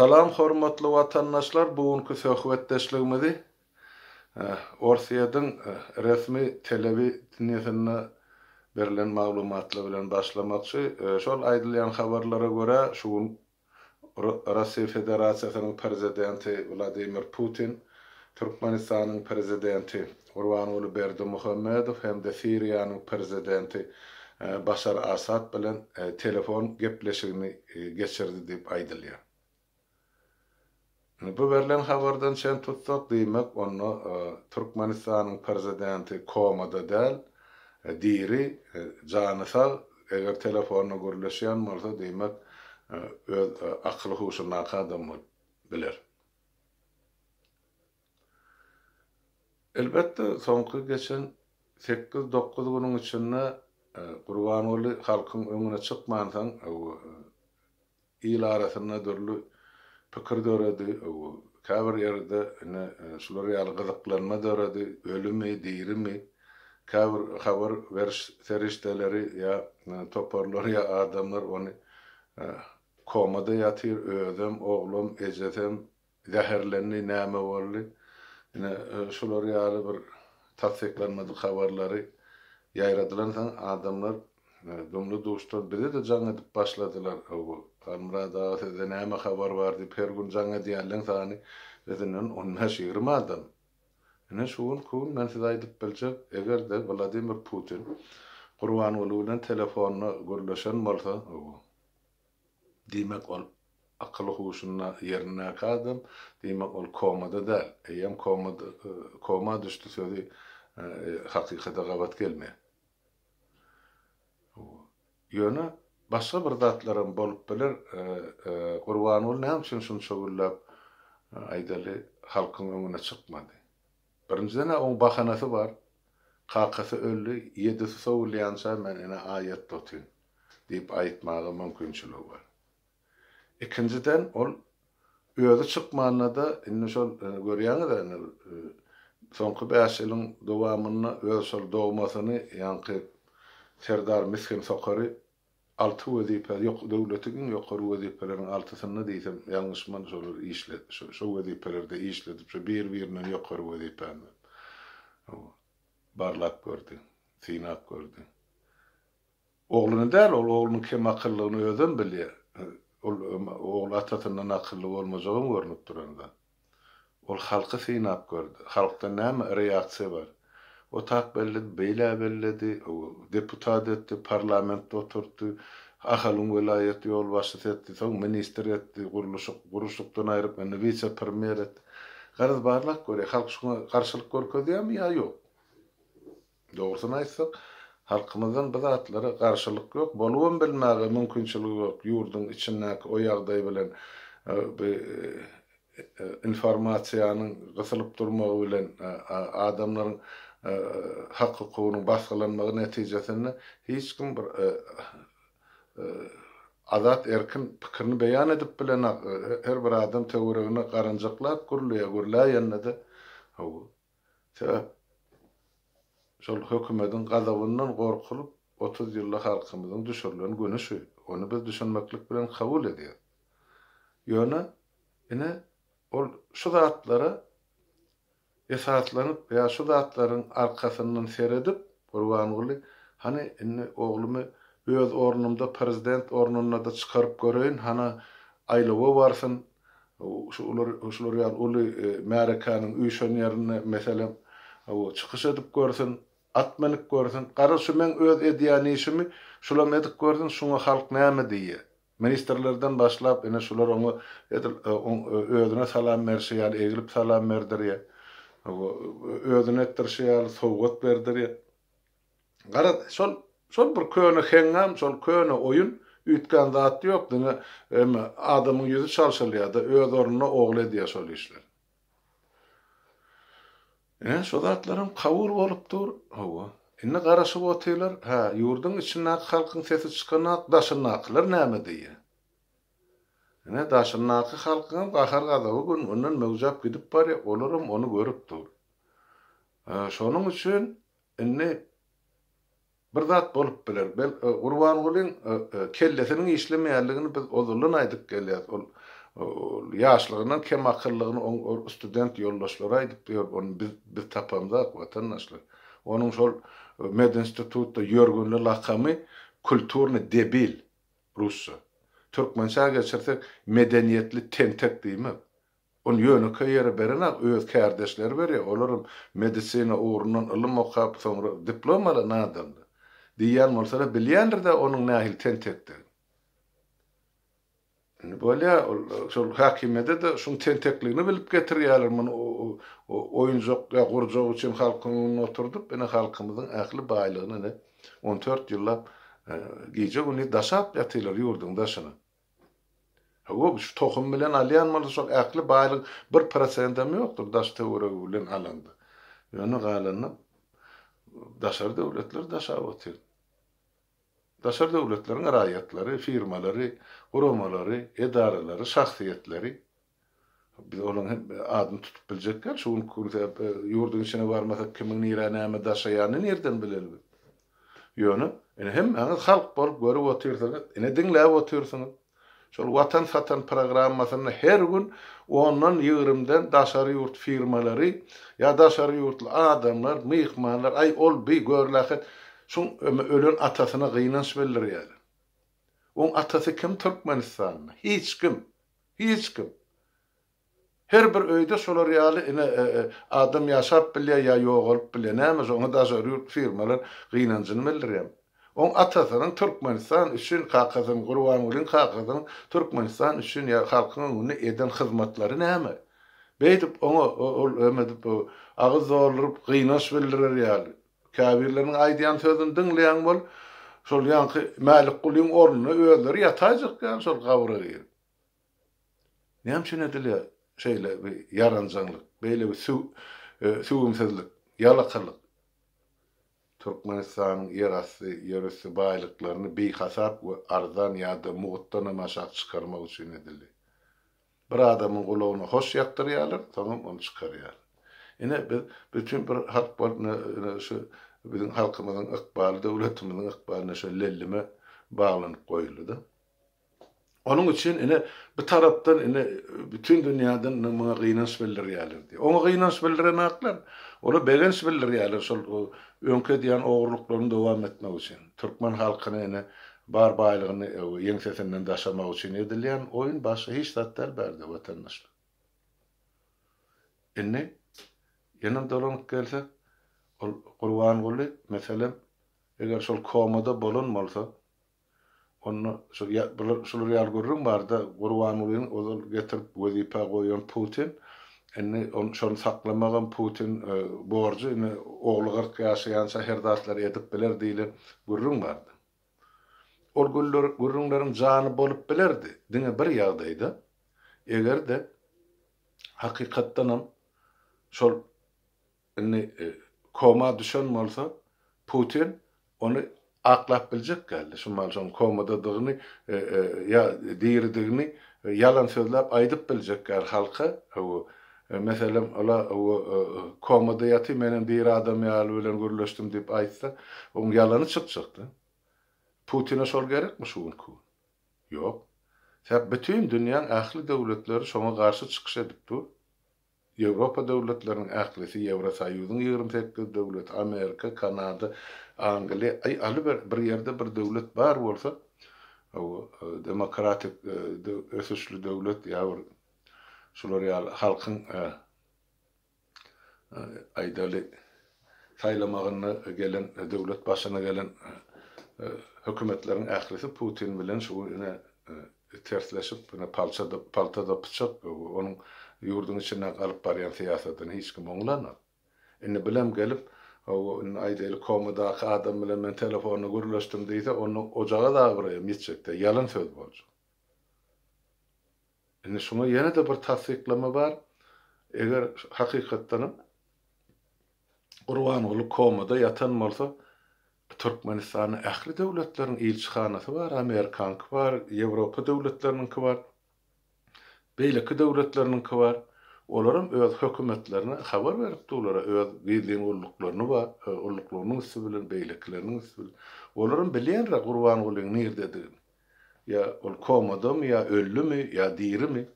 Salam, hormatly vatandaşlar. bugünkü söhbetdeşligimizi e, Orsiýadyň e, resmi televi dinýesine berilen maglumatlar bilen başlamakçy. E, Şol aýdylýan habarlara görä, şu gün Rossiýa Federasiýasynyň prezidenti Vladimir Putin Türkmenistanyň prezidenti Urwanoly Berdimuhammedow hem de Syriýanyň prezidenti Bashar Assad bilen telefon gepleşigini geçirdi diýip aýdylýar. Bu berilen habardan şen tutsak diýmek onu e, Türkmenistanyň prezidenti komada däl, diri janysal eger e, telefonu gürleşýän bolsa diýmek e, öz akly huşuna adam biler. Elbette soňky geçen 8-9 günün içinde Gurbanuli halkyň öňüne çykmansaň, ilarasynda dörlü pikir döredi, kabir yerde şular gazaklanma döredi, ölümü, dirimi, kavr, kavr veriş serişteleri ya e, toparlar ya adamlar onu e, komada yatır, ödem, oğlum, ecetem, zehirlenli, näme Yine şular ýaly bir tasdiklanmadyk habarlary ýaýradylan adamlar e, dumlu duşdan bir de can edip başladylar. Tamrada seden näme habar bar dip her gün jaňa diýerleň sany özünden 15 ýygrym adam. Ene şuun kun men size aýdyp biljek, eger de Vladimir Putin Qurban Wulu bilen telefonla görleşen bolsa, demek ol akly huşuna yerine kadam, demek ol komada da, eýem komada e, koma düşdi sözi e, e, hakykata gabat gelmeýär. Ýöne başga bir zatlaryň bolup biler, Gurbanul e, e, näme üçin şunu şogullap e, aýdaly halkyň öňüne çykmady. Birinciden oň bahanasy bar. Kakasy öldü, yedisi sowulýansa men ene ayet tutun diýip aýtmagy mümkinçiligi bar. Ikinciden ol öýüdi çykmanyna da indi şol görýäňiz da soňky 5 ýylyň dowamyny öýsel dowmasyny ýanky Serdar Miskin sokarı altı wezipe, yok döwletiň ýokary wezipeleriň altysyny diýsem, ýalňyşman şolar işlet, şo şo wezipelerde işletip, şo bir-birinden ýokary wezipäni barlap gördi, sinap gördi. Oğlunu der, ol oğlunun kim akıllıgını özüm bile Ol oğul atasından akıllı olmazogyn görnüp duranda. Ol halkı sinap gördü. Halkda näme reaksiýa bar? otak belledi, beyle belledi, deputat etti, parlamentde oturttu, Ahalın velayeti yol başlat etti, son minister etti, kuruluşluktan ayırıp, yani vice premier etti. Garız barlak göre, halk şuna karşılık görkö mi ya yok. Doğrusunu aytsak, halkımızdan bu zatlara karşılık yok, boluğun bilmäge mümkinçiligi yok, yurdun içindeki o ýagdaý bilen e, e, e, informasiýanyň gysylyp durmagy bilen adamlaryň e, hak hukukunun baskılanmağı neticesinde hiç kim bir e, e, azat erkin pikirini beyan edip bilen her bir adam töweregine garanjaklap gurluya gurlaýan da o sebäp şol hökümetiň gazabından gorkulyp 30 ýyllyk halkymyzyň düşürlen güni şu. Onu biz düşünmeklik bilen kabul edýär. Ýöne ine ol şu zatlara esaslanıp veya şu zatların arkasından seyredip Kurban Guli hani inni oğlumu öz ornumda prezident ornuna da çıkarıp göreyim hani aylığı varsın şu ular şular yani ulu e, Amerika'nın üyşön yerine mesela o çıkış edip görsün atmanık görsün qara men öz ediyanişimi şulam edip görsün şuna halk näme diye ministerlerden başlap ene şular onu edil, e, on, e, özüne salam berşi yani egilip salam berdir özüne etdirşýär, şey sowgat berdirýär. Gara şol şol bir köne heňam, şol köne oýun ütkan zat ýok, dine emme adamyň ýüzi çalşylýar da öz oruna ogle diýe şol işler. E, şol zatlaryň kavur bolup dur, hawa. Inne garaşyp otylar, ha, ýurdun içinden halkyň sesi çykanak, daşynaklar näme diýe. Ne daşınakı halkın kahar gadağı gün onun mevcap gidip bari olurum onu görüp dur. E, ee, şonun üçün inni bir zat bolup biler. Bel e, Urban Gulin e, e, kellesinin işlemeýärligini biz ozulun aýdyp gelýär. Ol ýaşlygynyň kem akyllygyny on student ýoldaşlara aýdyp diýär. Onu biz biz tapamda watandaşlar. Onuň şol Med institutda ýörgünli lakamy debil Russa. Türkmençe geçirsek medeniyetli tentek diymek. On yönü kayarı berenak öz kardeşler beri olarum medisina uğrundan ilim okap sonra diplomalı nadandı. Diyen olsa bilyendir de onun nahil tentekti. Böyle şu hakimede de şun tentekliğini bilip getiriyorlar. Bunu o, o, oyuncak ya kurcak için halkının oturdup beni halkımızın aklı baylığını ne 14 yıllar გიჯო გუნი დასაპ ათილარ იურდუნ დასანა هو şu tohum bilen alayan malı çok aklı bağlı bir prosente mi yoktur daş teori bilen alandı. Yani galanı daşar devletler daşa otur. Daşar devletlerin rayetleri, firmaları, kurumaları, idareleri, şahsiyetleri biz onun adını tutup bilecekler. Şu e, yurdun içine varmasa kimin nirene daşayanı nereden bilelim? Yönü. Yani, yani hem hangi halk bolup görüp otursanız, ene dinläp otursanız, şol vatan satan programmasyny her gün ondan ýygrymdan daşary ýurt firmaları ya daşary ýurtly adamlar, myhmanlar ay ol bi görlähet şun ölen atasına gynanç belir ýaly. onun atası kim Türkmenistanda? Hiç kim. Hiç kim. Her bir öýde şolar ýaly ene e, e, adam ýaşap ya ýa ýogulyp bilýär. Näme şoňa daşary ýurt firmalar gynançyny bildirýär. Oň atasynyň Türkmenistan üçin Kakazyň Gurbangulyň Kakazyň Türkmenistan üçin ya halkynyň uni eden hyzmatlary näme? Beýdip oňa ol ömedip agyz zorlup gynaş bildirer ýaly. Käbirleriň aýdyan sözüni diňleýän bol, şol ýanky Malik Gulyň ornuny özleri ýataýjak ýaly şol gawra giýip. Näme şuna dilä şeýle bir yaranjanlyk, beýle bir su, e, suwumsuzlyk, ýalakalyk. Türkmenistan'ın yarası, yarısı bir bihasap ve arzan ya da muğuttana maşak çıkarmak için edildi. Bir adamın kulağını hoş yaktırıyorlar, tamam onu çıkarıyorlar. Yine biz bütün bir halk var, şu bizim halkımızın ıkbalı, devletimizin ıkbalına şöyle lillime bağlanıp koyuldu onun için ene bir taraftan ene bütün dünyadan namına gıynans bellir yalir diye. Onu gıynans belliren aklar, onu begens bellir yalir. Sol önke diyen oğurluklarını devam etmek için. Türkmen halkını ene bar baylığını e, yenisesinden daşamak için edilen oyun başı hiç tatlar berdi vatandaşlar. yine e yanım dolanıp gelse, Kur'an gülü, mesela, eğer sol komada bolun malsa, onu şu ya şu real görürüm barda Gurbanulyn o getirip wezipa goýan Putin Enne on şonu saklamagam Putin e, borcu ne oğlu 40 ýaşaýan şäherdaşlar edip biler diýle görürüm bardy. Ol güller görürümlerim jany bolup bilerdi. Dine bir ýagdaýda eger de hakykatdanam şol enne e, koma düşen bolsa Putin onu aklap bilecek geldi. Şunlar şun komadadığını e, e, ya deyirdiğini e, yalan sözlap aydıp bilecek geldi halka. E, o, e, mesela ola o e, komada yatı menin bir adam yalı bilen gürleştim deyip aytsa onun yalanı çıkacaktı. Putin'e şol gerek mi şu gün? Yok. Sen bütün dünyanın ahli devletleri şoma karşı çıkış edip dur. Ýewropa döwletleriniň ählisi Ýewrosayýuzyň 28 devlet Amerika, Kanada, Angliýa, ay alber bir yerde bir devlet var olsa, o e, demokratik e, ösüşli döwlet ýa-bir şular ýa halkyň aýdaly e, saýlamagyna gelen devlet başına gelen hükümetlerin ählisi Putin bilen şu tersleşip, palçada paltada pyçak, onun yurdun içinden alıp barayan siýasatyny hiç kim oňlanmaz. Indi bilem gelip o aýdyly komadaky adam bilen men telefonu gürleşdim diýse, onu ocağa da gyrayam ýetjekde, ýalan söz boljak. Indi şuna yine de bir tasdiklama var. Eğer hakykatdan Urwan olup komada yatan bolsa, Türkmenistan'ın ehli devletlerin ilçihanası var, Amerikan var, Avrupa devletlerinin var. Beýleki döwletleriniň kowar, olaram öz haber verip berip dolara öz gezdiğin ulluklaryny we ulluklarynyň üstü bilen beýlekleriniň üstü bilen olaram bilýänra Gurban Gulyň nerdedir. Ya ol komadam ya öllümi ya dirimi?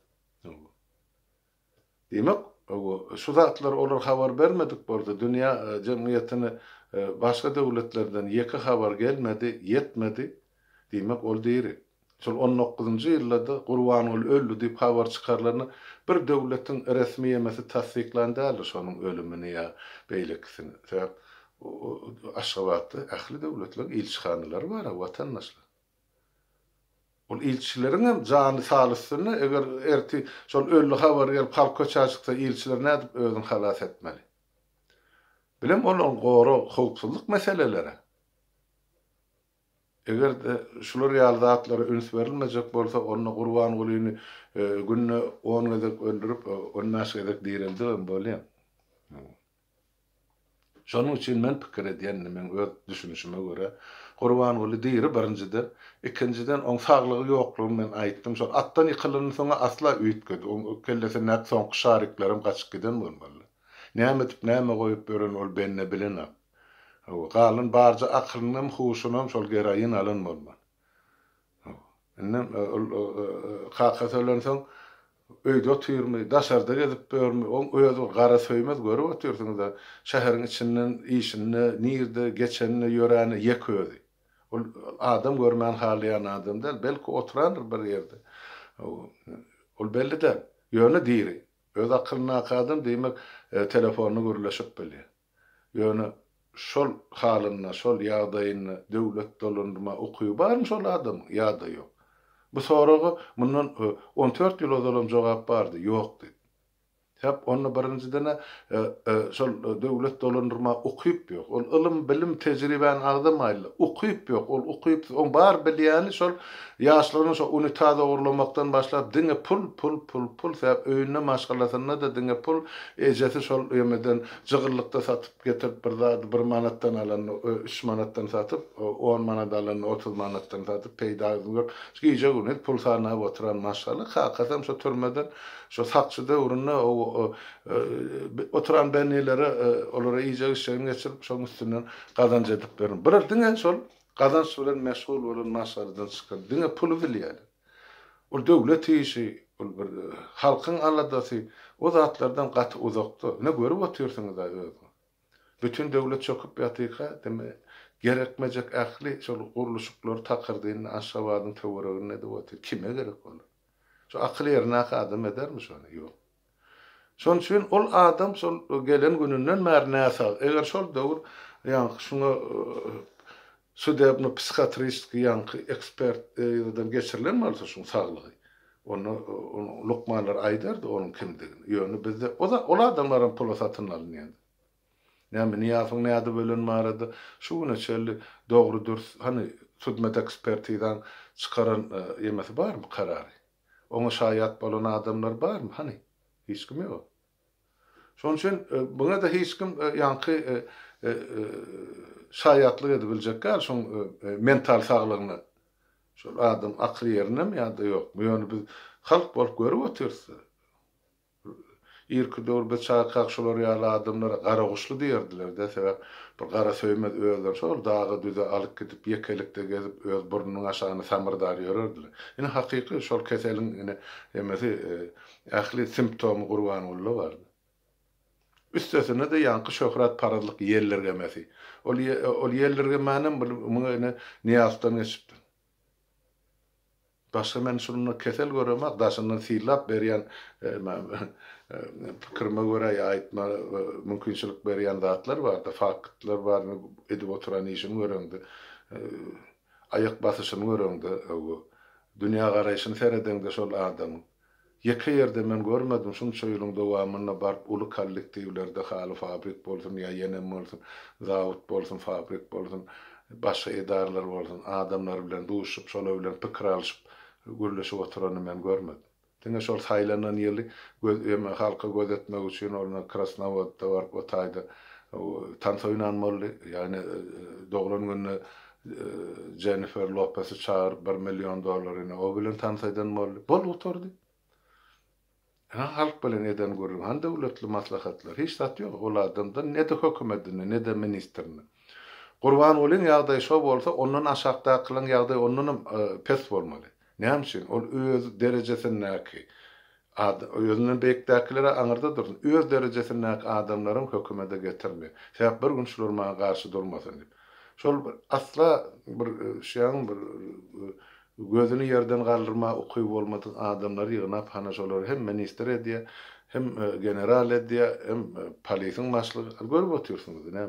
Demek şu zatlar olar habar bermedik bolsa dünya e, cemiyetine başka devletlerden ýeke haber gelmedi, yetmedi. Demek ol diri. Şol 19-njy ýyllarda Gurbanul öldü diýip habar çykarlaryny bir devletin resmi ýemesi tasdiklandaly şonuň ölümini ýa beýlekisini. Sebäp Aşgabatda ähli döwletler ilçixanalary bar, watandaşlar. Ol ilçileriň hem jany salysyny eger erti şol öldü habar gelip halk köçe çyksa ilçiler nädip özüni halas etmeli. Bilem onun gora howpsuzlyk meselelere. Eger de şular ýaly zatlara üns verilmejek bolsa, onu Gurban Gulyny e, günne 10 gezek öldürüp, 15 e, gezek dirildi bolýar. Şonuň üçin men pikir edýändim, men öz düşünüşime görä, Kurban Guly diýri birinjidir, ikinciden oň saglygy ýoklugyny men aýtdym. Şol atdan ýykylyny soňa asla üýtgedi. Oň kellesine näk soňky şariklerim gaçyp giden bolmaly. Näme tip näme goýup beren ol benne bilenär. Galın barca aklynam, huşunam şol gerayin alın bolman. Innem kakat ölensen öýde oturmy, daşarda gezip börmi, oň öýe gara söýmez görüp oturýarsyň da şäheriň içinden işini, nirde geçenini, ýöreni ýek öýdi. adam görmen halyan adam da belki oturandyr bir ýerde. Ol belli de ýöne diýri. Öz akylyna kadym demek e, telefonu gürleşip bilýär. Ýöne şol halına, şol ýagdaýyny döwlet dolandyrma okuyu mı şol adam? Ýa-da ýok. Bu soragy mundan 14 e, yıl odalam jogap bardy, ýok dedi. Hep onun birinciden e, e, şol devlet dolandırma okuyup yok. Ol ilim bilim tecrüben ardımayla okuyup yok. Ol okuyup on bar bilýäni şol ýaşlaryny şol unitada orlamakdan başlap dinge pul pul pul pul sebäp öýüne maşgalatyna da dinge pul ejeti şol yemeden jygyrlykda satyp getirip bir zat bir manatdan alan 3 satıp satyp 10 manatdan alan 30 manatdan satyp peýda edip şu ýeje pul sarnap oturan maşgaly hakykatan şo türmeden şo sakçyda urunna o, e, e, oturan benneylere olara iyice işlerini geçirip şonun üstünden kazanç edip verin. Birer dinen sol kazanç bilen meşgul olan masardan çıkar. Dine pulu bilýär. Ol döwlet işi, ol bir e, halkyň aladasy o zatlardan kat uzakda. Ne görüp oturýarsyňyz aýdy. Bütün devlet çöküp ýatyka, deme gerekmejek ähli şol guruluşuklar takyrdyny aşgabadyň töweregini edip otur. Kime gerek olur? Şu akıl yerine adam eder mi şonu? Yok. Şol üçin ol adam son gelen gününden märnä sal. Eger şol döwür ýa-ni şuna e, südebni psihiatrist ýa-ni ekspert ýerden geçirilen bolsa şun saglygy. Onu, e, onu Lukmanlar aydardı onun kimdigini. Yönü bizde o da ol adamların pula satın alınýan. Näme niýasyň näde bölen marady, şu güne çelli dogry dürs hani südmet ekspertidan çıkaran e, yemesi mı kararı, onu şayet bolan adamlar mı hani? Hiç kim yok. Şonun için e, buna da hiç kim e, yankı e, şayatlık edebilecekler şon mental sağlığını. şu adam aklı yerine mi ya da yok. mu yönü biz halk bolup görüp otursa. ýerki dur beçak gaýşlar ýaly adamlar gara guşly diýerdiler de sebäp bir gara söýmez öýler şol dağa düze alyp gidip ýekelikde gezip öz burnunyň aşagyny samyrdar ýörürdiler. Ýene hakyky şol keseliň ýene emesi e, ähli simptom gurwan ullu bardy. Üstesine de yankı şöhrat paradlık yerlerge mesi. Ol yerlerge manem bunu ne, ne yastan geçipti. Başka men şununla kesel görüyorum. Daşından silap veriyen Kırmagore'ye ait e, mümkünçilik berýän zatlar bardy, faktlar bardy, edip oturan işin göründü, e, Ayak basyşyny örendi. E, dünya garaýşyny seredende şol adamyň. Yeke yerde men görmedim şun şöýlüň dowamyna barp uly kollektivlerde haly fabrik bolsun ya ýene bolsun, zawut bolsun, fabrik bolsun, başga edarlar bolsun, adamlar bilen duşup, şol bilen pikir alşyp, gürleşip oturany men görmedim. Dene şol saylanan yeli göz halka gözetmek üçin orna Krasnovodda barıp otayda tansoynan molly yani e, e, doğulan günü e, Jennifer Lopez, çağır 1 milyon dollaryny o bilen tansaydan molly bol oturdy. Ana halk bilen eden görürüm. Han döwletli maslahatlar hiç zat ýok. Ol adamdan ne de hökümetini, ne de ministrini. Gurban olun ýagdaý şo bolsa, ondan aşakda akylan ýagdaý ondan pes bolmaly. Nämşin ol öz derejesindäki özünden beýikdäkilere aňyrda dursun. Öz derejesindäki adamlaryň hökümete getirme. Sebäp bir gün şularma garşy durmasyn dip. Şol asla bir e, şeýan bir e, gözünü yerden kaldırma okuyu olmadık adamları, yığına panaş olur. Hem minister diye, hem e, general diye, hem polisin maşlığı. Görüp otuyorsunuz. Ne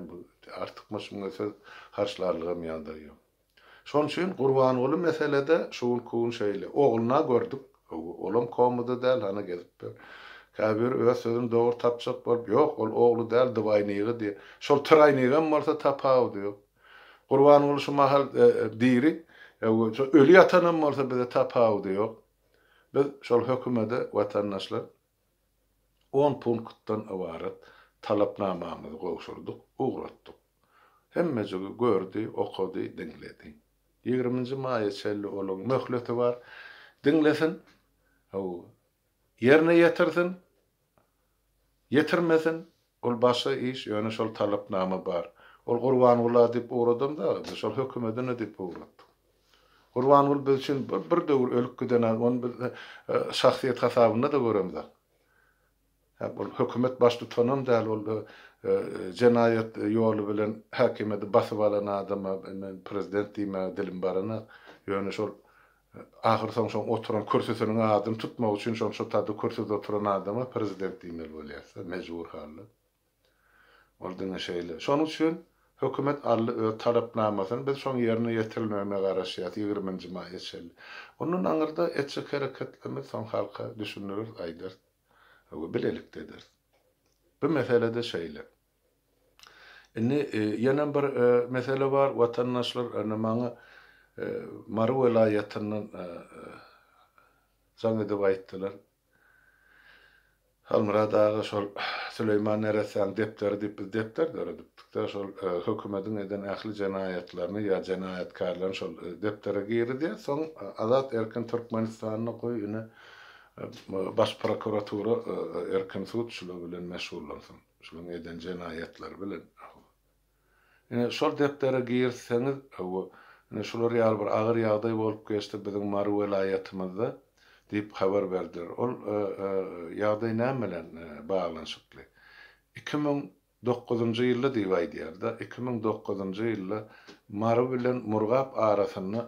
Artık maşımda söz mı yandırıyor. Şoň üçin Gurban oğlu meselede şuun kuun şeýle. Oğluna gördük. Oğlum komudu däl hana gezip ber. Kabir öz sözün doğru tapçak bolup, yok ol oğlu däl dywaynygı diýe. Şol turaynygam bolsa tapaw diýär. Gurban oğlu şu mahal e, e, diýri. E, ölü yatanam bolsa bize tapaw diyor Biz şol hökümede vatandaşlar 10 punktdan awarat talapnamamyzy gowşurduk, hem Hemme gördü, okudu, dinledi. 20 maýa çelli olun möhleti bar. Dinlesin. Haw yerine yetirsin. Yetirmesin. Ol başa iş, ýöne şol talep namı var. Ol Gurban ula dip uğradym da, şol hökümetine dip uğradım. Gurban ul bilsin bir döwür ölüp giden on bir şahsiýet e, hasabyny da göremizler. Hep ol hökümet baş tutanım da ol ee, cenayet ýoly e, bilen hakimiyeti basyp alan adama prezident diýme dilim barana ýöne şol e, ahir soň şoň oturan kürsüsüniň adyny tutmak üçin şoň şol taýda kürsüde oturan adama prezident diýmeli bolýarsa mejbur halda. Oldyňa şeýle. Şonuň üçin hökümet arlı e, tarapnamasyny biz şoň ýerine ýetirilmegine garaşýat 20-nji maýy şeýle. Onuň aňyrda etçek hereketlemi soň halka düşünürüz aýdyr. Bu bilelikdedir. Bu meselede şeýle. Ini e, e, yana bir e, mesele var. Vatandaşlar namana Marı velayetinden zan edip aittiler. Halmıra dağı şol Süleyman Eresen depteri dip biz depter de örediptik de şol hükümetin eden ahli cenayetlerini ya cinayetkarlarını şol deptere giyri diye son Azat Erkin Türkmenistan'ına koy yine baş prokuratura Erkin Suçlu bilen meşhurlansın. Şunun eden cenayetler bilen şol depdere giýirseňiz, şol real bir agyr ýagdaý bolup geçdi biziň Mary welaýatymyzda diýip habar berdiler. Ol ýagdaý e, e, näme bilen e, baglanşykly? 2009-njy ýylda diýip aýdýarda, 2009-njy ýylda Mary bilen Murgap arasyny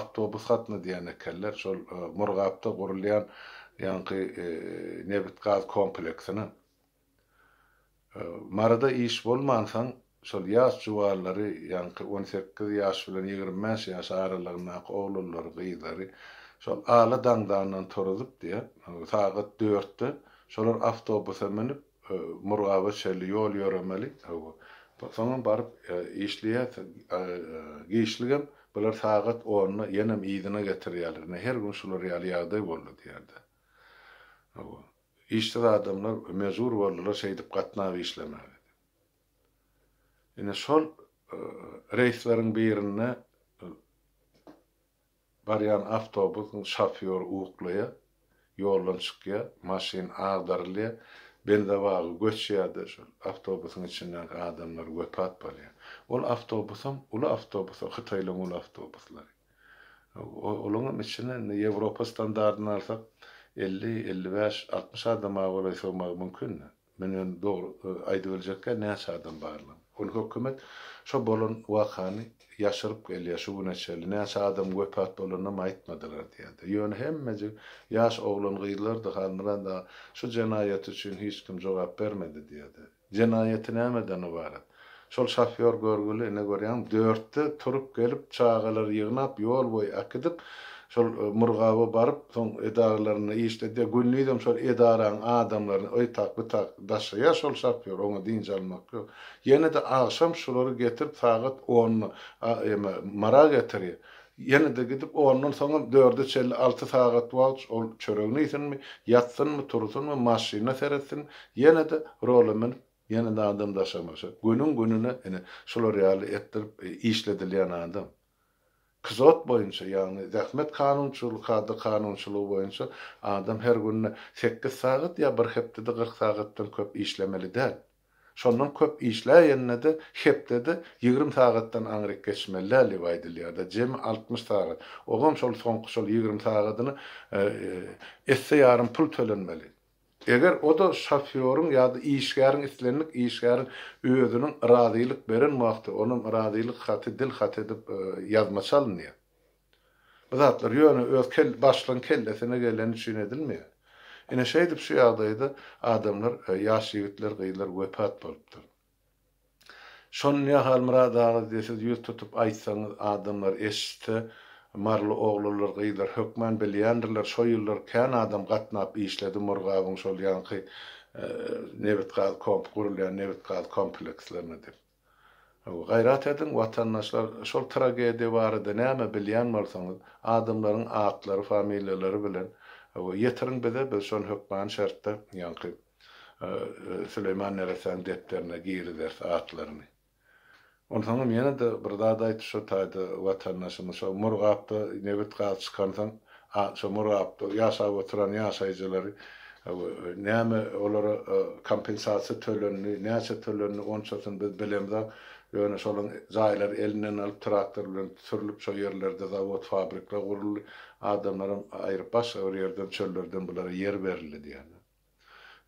awtobus hatny diýen ekeller, şol Murgapda gurulýan ýanky nebitgaz kompleksini Marada iş bolmansan şol ýaş juwarlary, ýani 18 ýaş bilen 25 ýaş aralaryndaky oglullar, gyzlary şol ala dangdandan toruzup diýe, sagat 4-de şolar awtobusa minip Murgawa şeýli ýol ýöremeli. Soňam baryp işleýä, giýişligem bular sagat 10-na ýenem getiriyorlar? Ne Her gün şular ýaly ýagdaý boldy diýerdi. İşte adamlar mezur boldular, şeýdip katnavi işlemäge. Yine şol reislerin birine baryan avtobusun şoför uğuklaya, yoldan çıkya, maşin ağdarlıya, ben de var göçüyordu şu avtobusun içinden adamlar göpat balya. Ol avtobusum, ulu avtobusum, Hıtaylan ulu avtobuslar. Olunun içinden Avrupa standartını alsak 50, 55, 60 adam ağır mümkün. Menen doğru ayda ölecekler ne adam bağırlam unho hükümet şu bolun vakanı yaşarıp geliyor şu güne çeli. Ne adam vefat boluna maytmadılar diye. hem hemmeci yaş oğlun gıyırlar da halmıran da şu cenayet için hiç kim cevap vermedi diye. Cenayetin o ibaret. Şu şafyor görgülü ne görüyorum dörtte turup gelip çağalar yığınap yol boyu akıdıp şol e, murgawa baryp soň edaralarını işledi. Günlüýdem şol edaran Adamların oý tak bu tak ya şol şapýar, onu dinç almak ýok. Ýene de agşam şolary getirip sagat 10 mara getiriyor. Yine de gidip ondan sonra 4'e 56 altı saat vaqt ol çöreğini itinmi, yatsın mı, tursun mu, maşina seretsin, yine de rolümün yine de adam daşaması. Günün gününe yani, şolar yali ettirip e, işledilen adam kızot boyunca yani zahmet kanunçuluğu, kadı kanunçuluğu boyunca adam her gün 8 saat ya bir heptede 40 saattan köp işlemeli değil. Şondan köp işleyenine de heptede 20 saattan angrek geçmeliler livaydiliyar da cem 60 saat. Oğum şol son şol 20 saatini e, e, esse yarım pul tölenmeli. Eger o da şaförün ya da işgärin islenlik işgärin öýüdüniň iradylyk beren wagty, onun iradylyk haty dil haty dip e, yazma çalynýar. Bu zatlar ýöne öz kel başlan kellesine gelen üçin edilmeýär. Ine şey dip şu ýagdaýda adamlar ýaş e, ýigitler gyýlar wepat bolupdyr. Şonu hal muradagy desiz ýüz tutup aýtsaňyz adamlar eşitdi. Marlı oğlular gıydır, hükmen bilýändirler, şoýullar kän adam katnap işledi murgabyň şol ýanky e, nebit gaz komp gurulýan nebit gaz komplekslerini dip. Gayrat edin vatandaşlar şol tragediýa barada näme bilýän bolsaňyz, adamlaryň atlary, familiýalary bilen ýetirin bize biz şol hökmen şertde ýanky e, Süleyman Neresan depderine giyirilir atlaryny. Ondan yana da birdada aytışa taydı vatandaşımız. Şo murgapda nebet qat çıkandan şo murgapda yaşa oturan yaşayıcıları näme olara kompensasiýa tölenini, näçe tölenini onçasyn biz bilemde ýöne şolun zaýlar elinden alyp traktor bilen sürülüp şol ýerlerde zawod, fabrikler guruly, adamlaryň aýryp başga ýerden çöllerden bulara yer berildi ýani.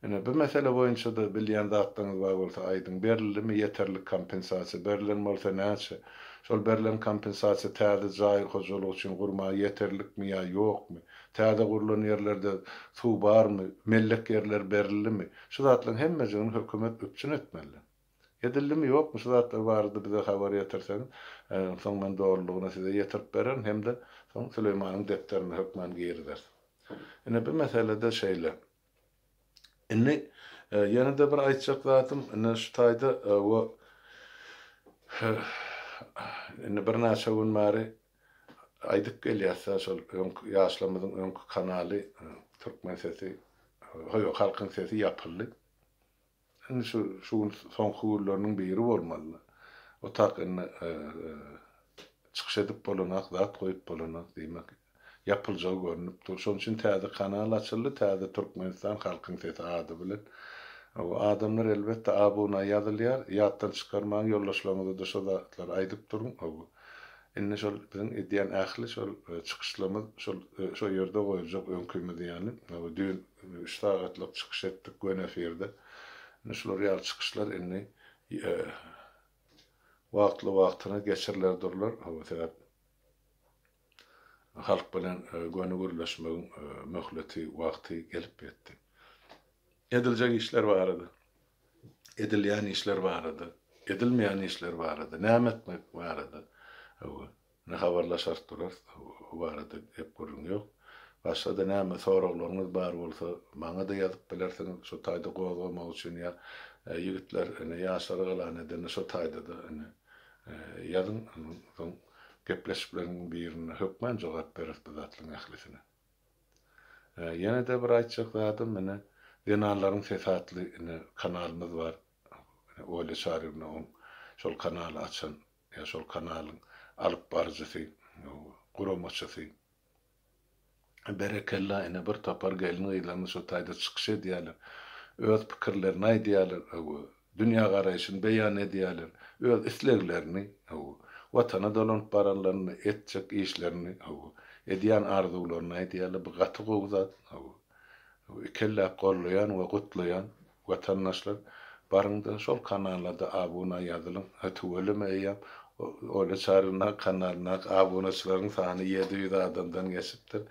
Ene bu mesele boýunça da bilýän zatlaryňyz bar bolsa aýdyň. Berilimi ýeterlik kompensasiýa berilen bolsa näçe? Şol berilen kompensasiýa täze jaý mi ya yok mu? Tadı ýokmy? yerlerde gurulan ýerlerde mı barmy? yerler ýerler mi? Şu zatlaryň hemmejini hükümet öpçün etmeli. Edilimi yok mu? Zatlar vardı bize haber yetirsen. E, son ben doğruluğuna size yetirip veren hem de son Süleyman'ın defterine hükmen giyir der. Yine bir meselede şeyle. Inni e, yana de bir aytacaqlarim, inni şu tayda e, o e, inni bir neçe gün mari aydıp gelýärse şol ýaşlamyň öňkü kanaly Türkmen sesi, hayo halkyň sesi ýapyldy. Inni şu şu son huýurlarynyň biri bolmaly. O tak inni çıkış edip bolunak, zat koyup bolunak demek yapılacağı görünüp dur. Şonun için täze kanal açıldı, täze Türkmenistan halkın sesi ady bilen. O adamlar elbetde abuna yazılýar, ýatdan çykarmagyň ýollaşlamada duşadatlar aýdyp durun. O Enne şol bizim edýän ähli şol e, çykyşlamyz şol e, şol ýerde goýulacak öňkümiz ýani. O dün 3 sagatlyk çykyş etdik Göneferde. Şol real çykyşlar enne wagtly e, wagtyna geçirler durlar. O sebäp halk bilen gönügürleşmenin e, möhleti, vakti gelip etdi. Edilecek işler vardı. Edilýän işler vardı. edilmeyen işler vardı. Nämetmek vardı. Ne haberler durar vardı. Hep görün yok. Başka da näme soraglarymyz bar bolsa, maňa da ýazyp bilersiňiz, şu taýda gozgamak üçin ýa ýigitler e, ene ýaşary galan edeni şu taýda da ene ýazyn gepleşiplerin birini hökman jogap berip zatlyň ählisine. Ýene de bir aýtjak zadym mene Denarlaryň sesatly kanalymyz bar. Oýla şaryna on şol kanaly açan, ýa şol kanalyň alyp barjysy, guramaçysy. Berekella ene bir tapar gelin ýylany şol taýda çykyş edýärler. Öz pikirlerini aýdýarlar, dünýä garaýşyny beýan edýärler, öz isleglerini, vatana dolanıp bararlarını, etçek işlerini, ediyan arzularını, ediyalı bir gatı gogzat, kella kollayan ve gutlayan vatandaşlar barında sol kanallarda abuna yazılın, hatuveli meyyam, Ola çarına kanalına abunaçıların sahne 700 adamdan geçiptir.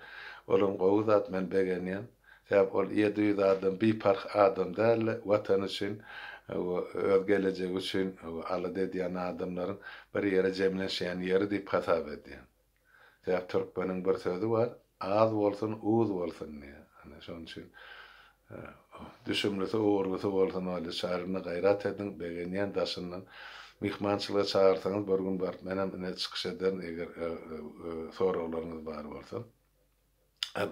Olun qoğuz at men begenyen. Sebep ol 700 adam bir park adam derle vatan için övgeleceği için aladet yani adamların bir yere cemleşen yeri deyip hasap ediyen. Cevap Türkmenin bir sözü var. Az olsun, uz olsun diye. Hani şonun için e, düşünmesi, uğurlusu olsun öyle çağrını gayrat edin, beğeniyen taşından mihmançılığa çağırsanız bir gün e, e, var. Menem ne çıkış ederim eğer sorularınız var olsun.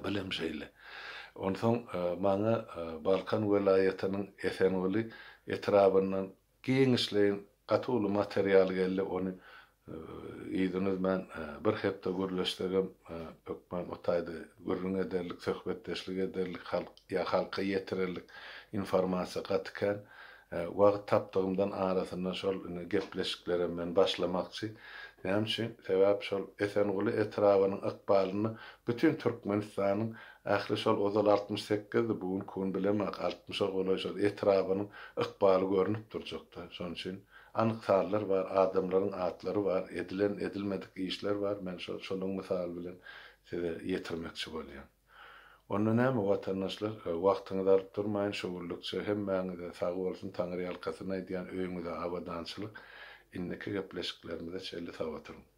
Bilim şeyle. Ondan sonra bana Balkan velayetinin Esenoli etrabından giýinişleýin gatuly material geldi onu Ýediniz e, ben e, bir hepde gürleşdigim, e, ökmem otaydı gürrün ederlik, söhbetdeşlik ederlik, halk, ya halka yetirirlik informasiya gatıkan. Wagt tapdığımdan arasından şol gepleşiklere ben başlamakçı. Hem şol Esen Guli etrabının bütün Türkmenistanyň Ahri şol ozal 68 bu gün kun bilema 60 golaşat etrafının iqbalı görünüp durjakda. Şonun üçin anıq sarlar var, adamların atları var, edilen edilmedik işler var. Men şol şonun misal bilen size yetirmek bolýan. Onu näme watanlar e, wagtyňyzy alyp durmaýyn, şowullukça hem mäňize sag bolsun, Tangry ýalqasyna diýen öýüňizde abadançylyk inniki gepleşiklerimizi çelli sawatyrmyz.